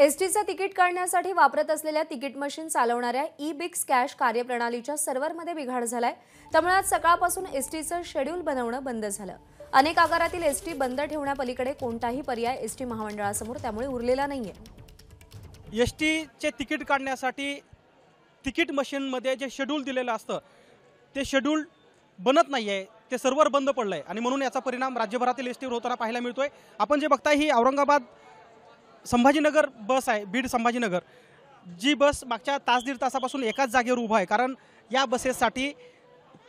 एसटीचं ticket काढण्यासाठी वापरत असलेल्या तिकीट मशीन चालवणाऱ्या ई बिक्स कॅश कार्यप्रणालीच्या सर्व्हरमध्ये बिघाड झालाय त्यामुळे आज सकाळपासून एसटीचं शेड्यूल बनवणं बंद झालं अनेक आकारातील एसटी बंद ठेवण्यापलीकडे कोणताही पर्याय एसटी महामंडळासमोर त्यामुळे उरलेला नाहीये एसटीचे तिकीट काढण्यासाठी तिकीट मशीनमध्ये जे शेड्यूल दिलेलं असतं ते शेड्यूल बनत नाही आहे ते सर्व्हर बंद पडलं आहे आणि म्हणून याचा परिणाम राज्यभरातील एस होताना पाहायला मिळतोय आपण जे बघताय ही औरंगाबाद संभाजीनगर बस आहे बीड संभाजीनगर जी बस मागच्या तास दीड तासापासून एकाच जागेवर उभा आहे कारण या बसेससाठी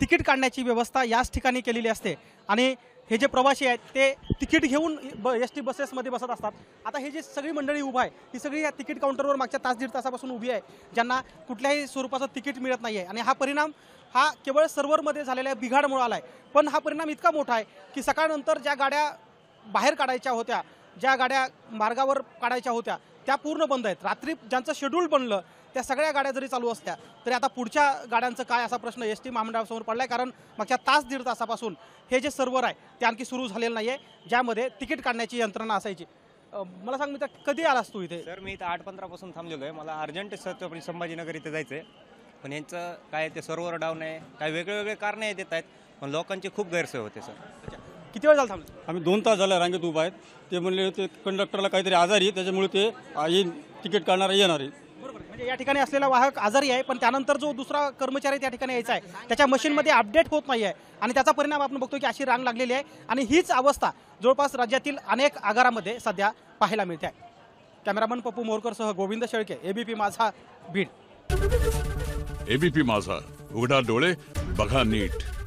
तिकीट काढण्याची व्यवस्था याच ठिकाणी केलेली असते आणि हे जे प्रवासी आहेत ते तिकीट घेऊन ब एस टी बसेसमध्ये बसत असतात आता हे जी सगळी मंडळी उभा आहे ही सगळी या तिकीट काउंटरवर मागच्या तास दीड तासापासून उभी आहे ज्यांना कुठल्याही स्वरूपाचं तिकीट मिळत नाही आहे आणि हा परिणाम हा केवळ सर्व्हरमध्ये झालेल्या बिघाडमुळे आला आहे पण हा परिणाम इतका मोठा आहे की सकाळनंतर ज्या गाड्या बाहेर काढायच्या होत्या ज्या गाड्या मार्गावर काढायच्या होत्या त्या पूर्ण बंद आहेत रात्री ज्यांचं शेड्यूल बनलं त्या सगळ्या गाड्या जरी चालू असत्या तरी आता पुढच्या गाड्यांचं काय असा प्रश्न एस टी महामंडळासमोर पडला आहे कारण मागच्या तास दीड तासापासून हे जे सर्व्हर आहे ते आणखी सुरू झालेलं नाही आहे ज्यामध्ये तिकीट काढण्याची यंत्रणा असायची मला सांग मी तर कधी आला तू इथे सर मी इथं आठ पंधरापासून थांबलेलो आहे मला अर्जंट छत्रपती संभाजीनगर इथे जायचं आहे पण यांचं काय ते सर्व्हर डाऊन आहे काय वेगळे वेगळे कारणं देत आहेत पण लोकांची खूप गैरसोय होते सर किती वेळ झाला थांबले आम्ही दोन तास झाला रांगेत उभा आहेत ते म्हणले ते कंडक्टरला काहीतरी आजारी त्याच्यामुळे ते तिकीट काढणार येणार आहे बरोबर म्हणजे या ठिकाणी असलेला वाहक आजारी आहे पण त्यानंतर जो दुसरा कर्मचारी त्या ठिकाणी यायचा आहे त्याच्या मशीनमध्ये अपडेट होत नाही आहे आणि त्याचा परिणाम आपण बघतो की अशी रांग लागलेली आहे आणि हीच अवस्था जवळपास राज्यातील अनेक आगारामध्ये सध्या पाहायला मिळते आहे कॅमेरामन पप्पू मोरकरसह गोविंद शेळके एबीपी माझा बीड एबीपी माझा उघडा डोळे बघा नीट